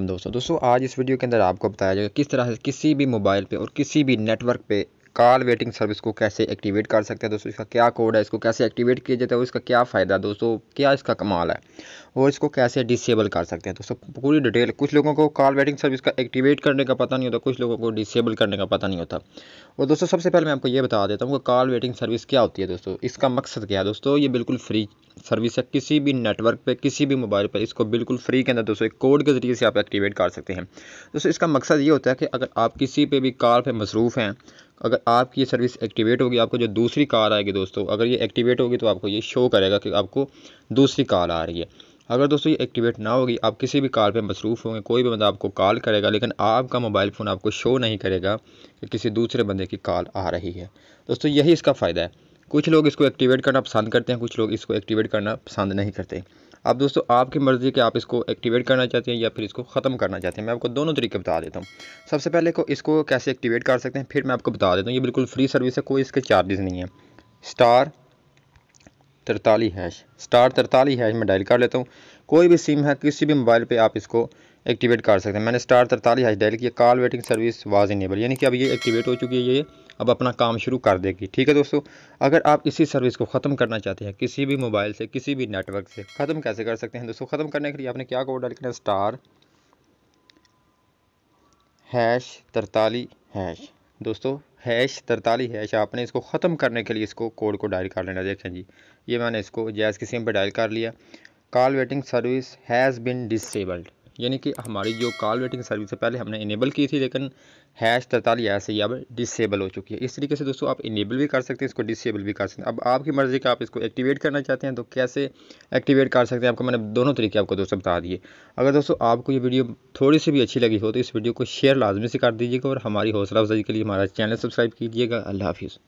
दोस्तों दोस्तों आज इस वीडियो के अंदर आपको बताया जाएगा किस तरह से किसी भी मोबाइल पे और किसी भी नेटवर्क पे कॉल वेटिंग सर्विस को कैसे एक्टिवेट कर सकते हैं दोस्तों इसका क्या कोड है इसको कैसे एक्टिवेट किया जाता है और इसका क्या फ़ायदा दोस्तों क्या इसका कमाल है और इसको कैसे डिसेबल कर सकते हैं दोस्तों पूरी डिटेल कुछ लोगों को कॉल वेटिंग सर्विस का एक्टिवेट करने का पता नहीं होता कुछ लोगों को डिसेबल करने का पता नहीं होता और दोस्तों सबसे पहले मैं आपको ये बता देता हूँ कि कॉल वेटिंग सर्विस क्या होती है दोस्तों इसका मकसद क्या है दोस्तों ये बिल्कुल फ्री सर्विस है किसी भी नेटवर्क पे किसी भी मोबाइल पे इसको बिल्कुल फ्री के अंदर दोस्तों एक कोड के ज़रिए से आप एक्टिवेट कर सकते हैं दोस्तों इसका मकसद ये होता है कि अगर आप किसी पे भी कॉल पे मसरूफ़ हैं अगर आपकी ये सर्विस एक्टिवेट होगी आपको जो दूसरी कार आएगी दोस्तों अगर ये एक्टिवेट होगी तो आपको ये शो करेगा कि आपको दूसरी कार आ रही है अगर दोस्तों ये एक्टिवेट ना होगी आप किसी भी कॉल पे मसरूफ़ होंगे कोई भी बंदा आपको कॉल करेगा लेकिन आपका मोबाइल फ़ोन आपको शो नहीं करेगा कि किसी दूसरे बंदे की कॉल आ रही है दोस्तों यही इसका फ़ायदा है कुछ लोग इसको एक्टिवेट करना पसंद करते हैं कुछ लोग इसको एक्टिवेट करना पसंद नहीं करते अब दोस्तों आपकी मर्ज़ी कि आप इसको एक्टिवेट करना चाहते हैं या फिर इसको ख़त्म करना चाहते हैं मैं आपको दोनों तरीके बता देता हूँ सबसे पहले को इसको कैसे एक्टिवेट कर सकते हैं फिर मैं आपको बता देता हूँ ये बिल्कुल फ्री सर्विस है कोई इसके चार्जेस नहीं है स्टार तरताली हैश स्टार तरताली हैश मैं डायल कर लेता हूँ कोई भी सिम है किसी भी मोबाइल पर आप इसको एक्टिवेट कर सकते हैं मैंने स्टार तरताली हैश डायल किया call waiting service was enable यानी कि अब ये एक्टिवेट हो चुकी है ये अब अपना काम शुरू कर देगी ठीक है दोस्तों अगर आप इसी सर्विस को ख़त्म करना चाहते हैं किसी भी मोबाइल से किसी भी नेटवर्क से ख़त्म कैसे कर सकते हैं दोस्तों ख़त्म करने के लिए आपने क्या कोड डाल करना स्टार हैश तरताली हैश दोस्तों हैश तरताली हैश आपने इसको ख़त्म करने के लिए इसको कोड को डायल कर लेना देखें जी ये मैंने इसको जैस की सिम पर डायल कर लिया call waiting service has been disabled यानी कि हमारी जो कॉल वेटिंग सर्विस से पहले हमने इनेबल की थी लेकिन हैश तरताली ऐसे ही अब डिसेबल हो चुकी है इस तरीके से दोस्तों आप इनेबल भी कर सकते हैं इसको डिसेबल भी कर सकते हैं अब आपकी मर्ज़ी का आप इसको एक्टिवेट करना चाहते हैं तो कैसे एक्टिवेट कर सकते हैं आपको मैंने दोनों तरीके आपको दोस्तों बता दिए अगर दोस्तों आपको ये वीडियो थोड़ी सी भी अच्छी लगी हो तो इस वीडियो को शेयर लाजमी से कर दीजिएगा और हमारी हौसला अफजाई के लिए हमारा चैनल सब्सक्राइब कीजिएगा अल्लाह हाफिज़